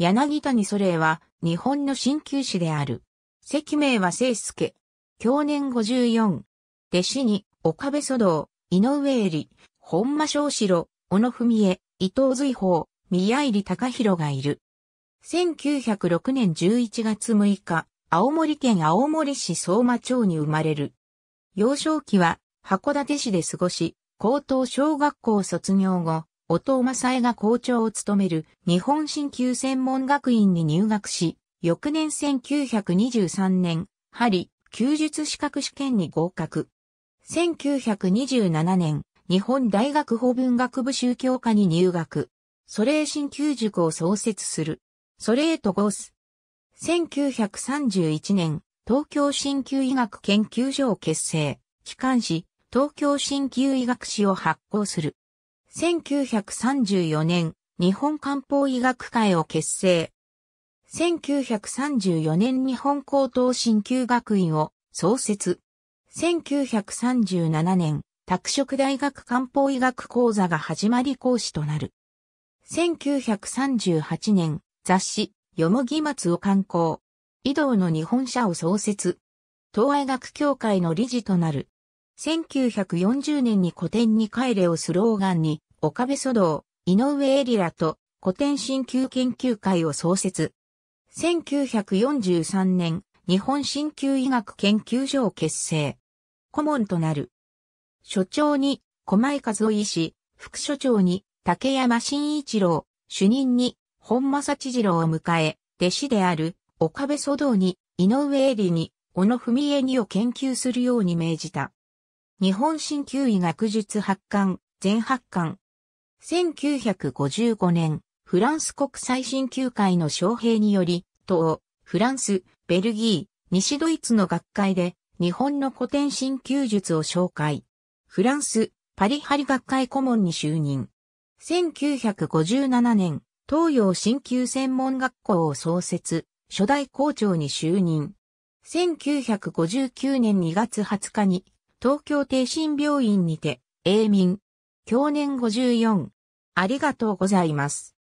柳谷祖霊は日本の鍼灸師である。席名は聖介。享年54。弟子に岡部祖道、井上恵里、本間正志郎、小野文江、伊藤随宝、宮入隆弘がいる。1906年11月6日、青森県青森市相馬町に生まれる。幼少期は函館市で過ごし、高等小学校卒業後、音尾正恵が校長を務める日本新旧専門学院に入学し、翌年1923年、針、休術資格試験に合格。1927年、日本大学法文学部宗教科に入学。ソレー新旧塾を創設する。ソレートゴース。1931年、東京新旧医学研究所を結成。機関誌、東京新旧医学誌を発行する。1934年、日本漢方医学会を結成。1934年日本高等鍼灸学院を創設。1937年、拓殖大学漢方医学講座が始まり講師となる。1938年、雑誌、よもぎ松を刊行。移動の日本社を創設。東愛学協会の理事となる。1940年に古典に帰れをスローガンに、岡部祖道、井上エリラと古典新旧研究会を創設。1943年、日本新旧医学研究所を結成。顧問となる。所長に、駒井和夫医師、副所長に、竹山新一郎、主任に、本正知事郎を迎え、弟子である、岡部祖道に、井上エリに、小野文江にを研究するように命じた。日本新旧医学術発刊、全発刊、1955年、フランス国際新旧会の招聘により、東欧、フランス、ベルギー、西ドイツの学会で、日本の古典新旧術を紹介。フランス、パリハリ学会顧問に就任。1957年、東洋新旧専門学校を創設、初代校長に就任。1959年2月20日に、東京帝神病院にて、永民、享年54。ありがとうございます。